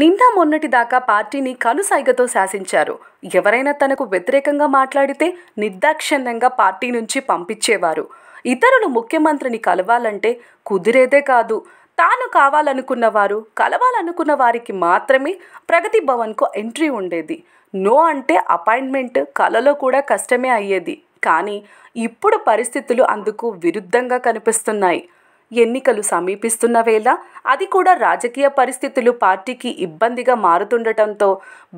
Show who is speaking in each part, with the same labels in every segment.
Speaker 1: నిన్న మొన్నటి దాకా పార్టీని కనుసైగతో శాసించారు ఎవరైనా తనకు వ్యతిరేకంగా మాట్లాడితే నిర్దాక్షిణ్యంగా పార్టీ నుంచి పంపించేవారు ఇతరులు ముఖ్యమంత్రిని కలవాలంటే కుదిరేదే కాదు తాను కావాలనుకున్న వారు కలవాలనుకున్న వారికి మాత్రమే ప్రగతి భవన్కు ఎంట్రీ ఉండేది నో అంటే అపాయింట్మెంట్ కలలో కూడా కష్టమే అయ్యేది కానీ ఇప్పుడు పరిస్థితులు అందుకు విరుద్ధంగా కనిపిస్తున్నాయి ఎన్నికలు సమీపిస్తున్న వేళ అది కూడా రాజకీయ పరిస్థితులు పార్టీకి ఇబ్బందిగా మారుతుండటంతో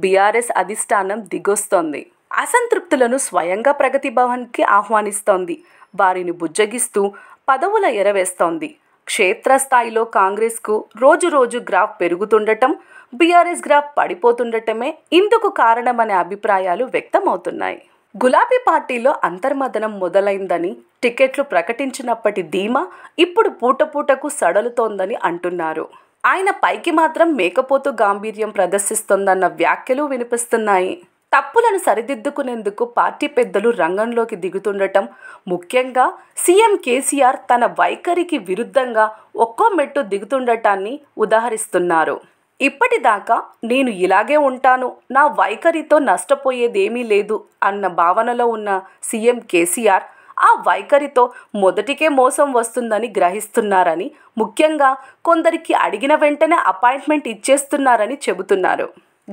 Speaker 1: బీఆర్ఎస్ అధిష్టానం దిగొస్తోంది అసంతృప్తులను స్వయంగా ప్రగతి భవన్కి ఆహ్వానిస్తోంది వారిని బుజ్జగిస్తూ పదవుల ఎరవేస్తోంది క్షేత్రస్థాయిలో కాంగ్రెస్కు రోజు రోజు గ్రాఫ్ పెరుగుతుండటం బీఆర్ఎస్ గ్రాఫ్ పడిపోతుండటమే ఇందుకు కారణమనే అభిప్రాయాలు వ్యక్తమవుతున్నాయి గులాబీ పార్టీలో అంతర్మదనం మొదలైందని టికెట్లు ప్రకటించినప్పటి ధీమా ఇప్పుడు పూట పూటకు సడలుతోందని అంటున్నారు ఆయన పైకి మాత్రం మేకపోతు గాంభీర్యం ప్రదర్శిస్తోందన్న వ్యాఖ్యలు వినిపిస్తున్నాయి తప్పులను సరిదిద్దుకునేందుకు పార్టీ పెద్దలు రంగంలోకి దిగుతుండటం ముఖ్యంగా సీఎం కేసీఆర్ తన వైఖరికి విరుద్ధంగా ఒక్కో మెట్టు దిగుతుండటాన్ని ఉదహరిస్తున్నారు ఇప్పటిదాకా నేను ఇలాగే ఉంటాను నా వైఖరితో నష్టపోయేదేమీ లేదు అన్న భావనలో ఉన్న సీఎం కేసీఆర్ ఆ వైఖరితో మొదటికే మోసం వస్తుందని గ్రహిస్తున్నారని ముఖ్యంగా కొందరికి అడిగిన వెంటనే అపాయింట్మెంట్ ఇచ్చేస్తున్నారని చెబుతున్నారు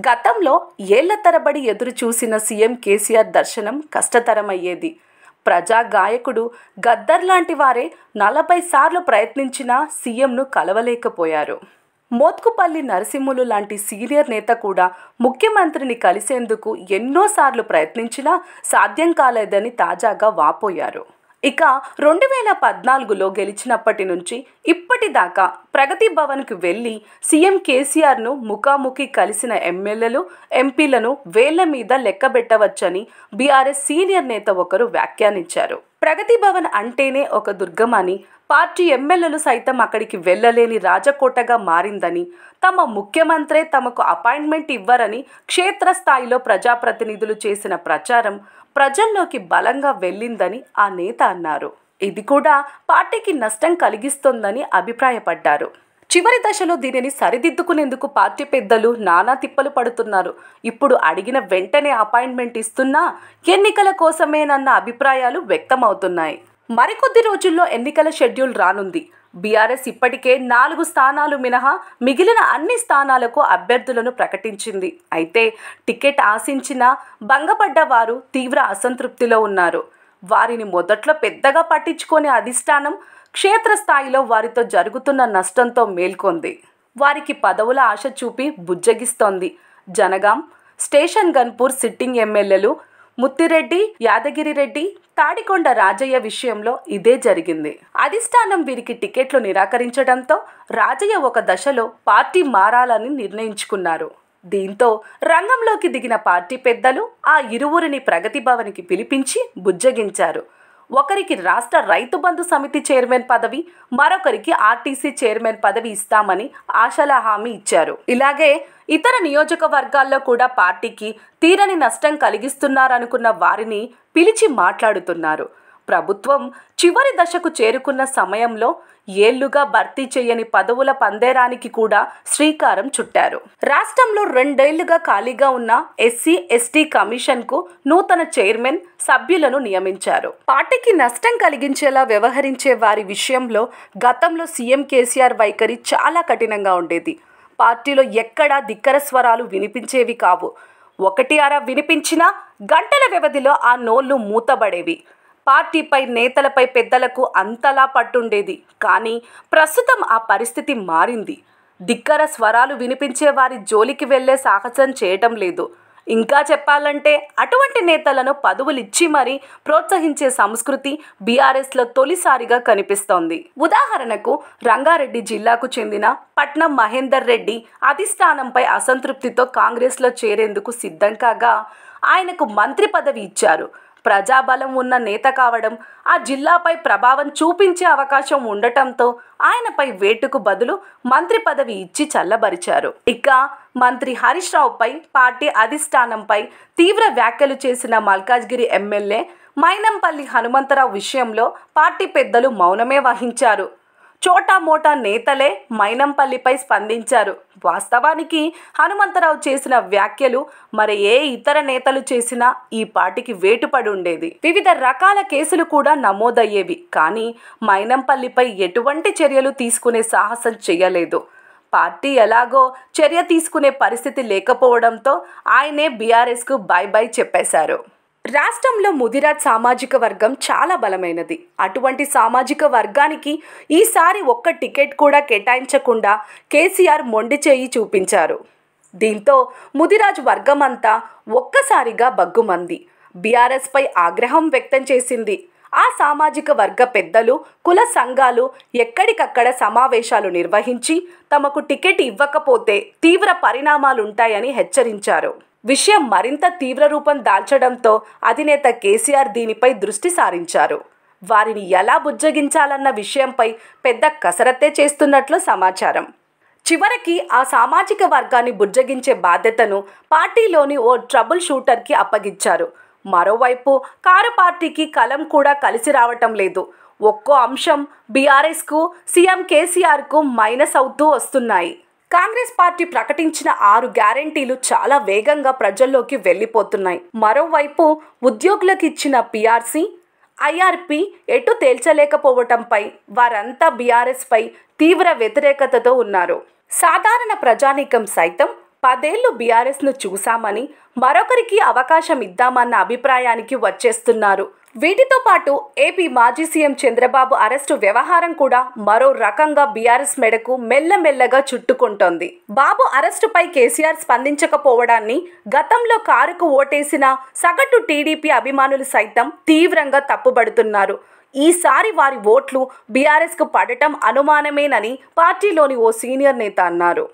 Speaker 1: గతంలో ఏళ్ల తరబడి ఎదురు చూసిన సీఎం కేసీఆర్ దర్శనం కష్టతరమయ్యేది ప్రజా గాయకుడు గద్దర్ లాంటి వారే నలభై సార్లు ప్రయత్నించిన సీఎంను కలవలేకపోయారు మోత్కుపల్లి నరసింహులు లాంటి సీనియర్ నేత కూడా ముఖ్యమంత్రిని కలిసేందుకు ఎన్నోసార్లు ప్రయత్నించినా సాధ్యం కాలేదని తాజాగా వాపోయారు ఇక రెండు వేల పద్నాలుగులో గెలిచినప్పటి నుంచి ఇప్పటిదాకా ప్రగతి భవన్కు వెళ్ళి సీఎం కేసీఆర్ను ముఖాముఖి కలిసిన ఎమ్మెల్యేలు ఎంపీలను వేళ్ల మీద లెక్కబెట్టవచ్చని బీఆర్ఎస్ సీనియర్ నేత ఒకరు వ్యాఖ్యానించారు ప్రగతి భవన్ అంటేనే ఒక దుర్గమని పార్టీ ఎమ్మెల్యేలు సైతం అక్కడికి వెళ్ళలేని రాజకోటగా మారిందని తమ ముఖ్యమంత్రే తమకు అపాయింట్మెంట్ ఇవ్వరని క్షేత్రస్థాయిలో ప్రజాప్రతినిధులు చేసిన ప్రచారం ప్రజల్లోకి బలంగా వెళ్ళిందని ఆ నేత అన్నారు ఇది కూడా పార్టీకి నష్టం కలిగిస్తోందని అభిప్రాయపడ్డారు చివరి దశలో దీనిని సరిదిద్దుకునేందుకు పార్టీ పెద్దలు నానా తిప్పలు పడుతున్నారు ఇప్పుడు అడిగిన వెంటనే అపాయింట్మెంట్ ఇస్తున్నా ఎన్నికల కోసమేనన్న అభిప్రాయాలు వ్యక్తమవుతున్నాయి మరికొద్ది రోజుల్లో ఎన్నికల షెడ్యూల్ రానుంది బీఆర్ఎస్ ఇప్పటికే నాలుగు స్థానాలు మినహా మిగిలిన అన్ని స్థానాలకు అభ్యర్థులను ప్రకటించింది అయితే టికెట్ ఆశించిన భంగపడ్డ వారు తీవ్ర అసంతృప్తిలో ఉన్నారు వారిని మొదట్లో పెద్దగా పట్టించుకునే అధిష్టానం క్షేత్రస్థాయిలో వారితో జరుగుతున్న నష్టంతో మేల్కొంది వారికి పదవుల ఆశ చూపి బుజ్జగిస్తోంది జనగాం స్టేషన్ గన్పూర్ సిట్టింగ్ ఎమ్మెల్యేలు ముత్తిరెడ్డి యాదగిరి రెడ్డి తాడికొండ రాజయ్య విషయంలో ఇదే జరిగింది అధిష్టానం వీరికి టికెట్లు నిరాకరించడంతో రాజయ్య ఒక దశలో పార్టీ మారాలని నిర్ణయించుకున్నారు దీంతో రంగంలోకి దిగిన పార్టీ పెద్దలు ఆ ఇరువురిని ప్రగతి భవనికి పిలిపించి బుజ్జగించారు ఒకరికి రాష్ట్ర రైతు బంధు సమితి చైర్మన్ పదవి మరొకరికి ఆర్టీసీ చైర్మన్ పదవి ఇస్తామని ఆశల హామీ ఇచ్చారు ఇలాగే ఇతర నియోజకవర్గాల్లో కూడా పార్టీకి తీరని నష్టం కలిగిస్తున్నారనుకున్న వారిని పిలిచి మాట్లాడుతున్నారు ప్రభుత్వం చివరి దశకు చేరుకున్న సమయంలో ఏళ్లుగా భర్తీ చేయని పదవుల పందేరానికి కూడా శ్రీకారం చుట్టారు రాష్ట్రంలో రెండేళ్లుగా ఖాళీగా ఉన్న ఎస్సీ ఎస్టీ కమిషన్కు నూతన చైర్మన్ సభ్యులను నియమించారు పార్టీకి నష్టం కలిగించేలా వ్యవహరించే వారి విషయంలో గతంలో సీఎం కేసీఆర్ వైఖరి చాలా కఠినంగా ఉండేది పార్టీలో ఎక్కడా ధిక్కర స్వరాలు వినిపించేవి కావు ఒకటి అర వినిపించినా గంటల వ్యవధిలో ఆ నోళ్లు మూతబడేవి పార్టీపై నేతలపై పెద్దలకు అంతలా పట్టుండేది కానీ ప్రస్తుతం ఆ పరిస్థితి మారింది దిక్కర స్వరాలు వినిపించే వారి జోలికి వెళ్లే సాహసం చేయటం లేదు ఇంకా చెప్పాలంటే అటువంటి నేతలను పదవులు ఇచ్చి మరీ ప్రోత్సహించే సంస్కృతి బీఆర్ఎస్లో తొలిసారిగా కనిపిస్తోంది ఉదాహరణకు రంగారెడ్డి జిల్లాకు చెందిన పట్నం మహేందర్ రెడ్డి అధిష్టానంపై అసంతృప్తితో కాంగ్రెస్లో చేరేందుకు సిద్ధం కాగా ఆయనకు మంత్రి పదవి ఇచ్చారు ప్రజాబలం ఉన్న నేత కావడం ఆ జిల్లాపై ప్రభావం చూపించే అవకాశం ఉండటంతో ఆయనపై వేటుకు బదులు మంత్రి పదవి ఇచ్చి చల్లబరిచారు ఇక మంత్రి హరీష్ రావుపై పార్టీ అధిష్టానంపై తీవ్ర వ్యాఖ్యలు చేసిన మల్కాజ్గిరి ఎమ్మెల్యే మైనంపల్లి హనుమంతరావు విషయంలో పార్టీ పెద్దలు మౌనమే వహించారు చోటా మోటా నేతలే మైనంపల్లిపై స్పందించారు వాస్తవానికి హనుమంతరావు చేసిన వ్యాఖ్యలు మరి ఏ ఇతర నేతలు చేసినా ఈ పాటికి వేటుపడి ఉండేది వివిధ రకాల కేసులు కూడా నమోదయ్యేవి కానీ మైనంపల్లిపై ఎటువంటి చర్యలు తీసుకునే సాహసం చేయలేదు పార్టీ ఎలాగో చర్య తీసుకునే పరిస్థితి లేకపోవడంతో ఆయనే బీఆర్ఎస్కు బై బై చెప్పేశారు రాష్ట్రంలో ముదిరాజ్ సామాజిక వర్గం చాలా బలమైనది అటువంటి సామాజిక వర్గానికి ఈసారి ఒక్క టికెట్ కూడా కేటాయించకుండా కేసీఆర్ మొండి చేయి చూపించారు దీంతో ముదిరాజ్ వర్గం అంతా ఒక్కసారిగా బగ్గుమంది బీఆర్ఎస్పై ఆగ్రహం వ్యక్తం చేసింది ఆ సామాజిక వర్గ పెద్దలు కుల సంఘాలు ఎక్కడికక్కడ సమావేశాలు నిర్వహించి తమకు టికెట్ ఇవ్వకపోతే తీవ్ర పరిణామాలుంటాయని హెచ్చరించారు విషయం మరింత తీవ్ర రూపం దాల్చడంతో అధినేత కేసీఆర్ దీనిపై దృష్టి సారించారు వారిని ఎలా బుజ్జగించాలన్న విషయంపై పెద్ద కసరత్తే చేస్తున్నట్లు సమాచారం చివరికి ఆ సామాజిక వర్గాన్ని బుజ్జగించే బాధ్యతను పార్టీలోని ఓ ట్రబుల్ షూటర్కి అప్పగించారు మరోవైపు కారు పార్టీకి కలం కూడా కలిసి రావటం లేదు ఒక్కో అంశం బీఆర్ఎస్కు సీఎం కేసీఆర్కు మైనస్ అవుతూ వస్తున్నాయి కాంగ్రెస్ పార్టీ ప్రకటించిన ఆరు గ్యారంటీలు చాలా వేగంగా ప్రజల్లోకి వెళ్ళిపోతున్నాయి మరోవైపు ఉద్యోగులకు ఇచ్చిన పీఆర్సీ ఐఆర్పి ఎటు తేల్చలేకపోవటంపై వారంతా బీఆర్ఎస్పై తీవ్ర వ్యతిరేకతతో ఉన్నారు సాధారణ ప్రజానీకం సైతం పదేళ్లు బీఆర్ఎస్ను చూశామని మరొకరికి అవకాశం ఇద్దామన్న అభిప్రాయానికి వచ్చేస్తున్నారు వీటితో పాటు ఏపీ మాజీ సీఎం చంద్రబాబు అరెస్టు వ్యవహారం కూడా మరో రకంగా బీఆర్ఎస్ మెడకు మెల్లమెల్లగా చుట్టుకుంటోంది బాబు అరెస్టుపై కేసీఆర్ స్పందించకపోవడాన్ని గతంలో కారుకు ఓటేసిన సగటు టీడీపీ అభిమానులు సైతం తీవ్రంగా తప్పుబడుతున్నారు ఈసారి వారి ఓట్లు బీఆర్ఎస్కు పడటం అనుమానమేనని పార్టీలోని ఓ సీనియర్ నేత అన్నారు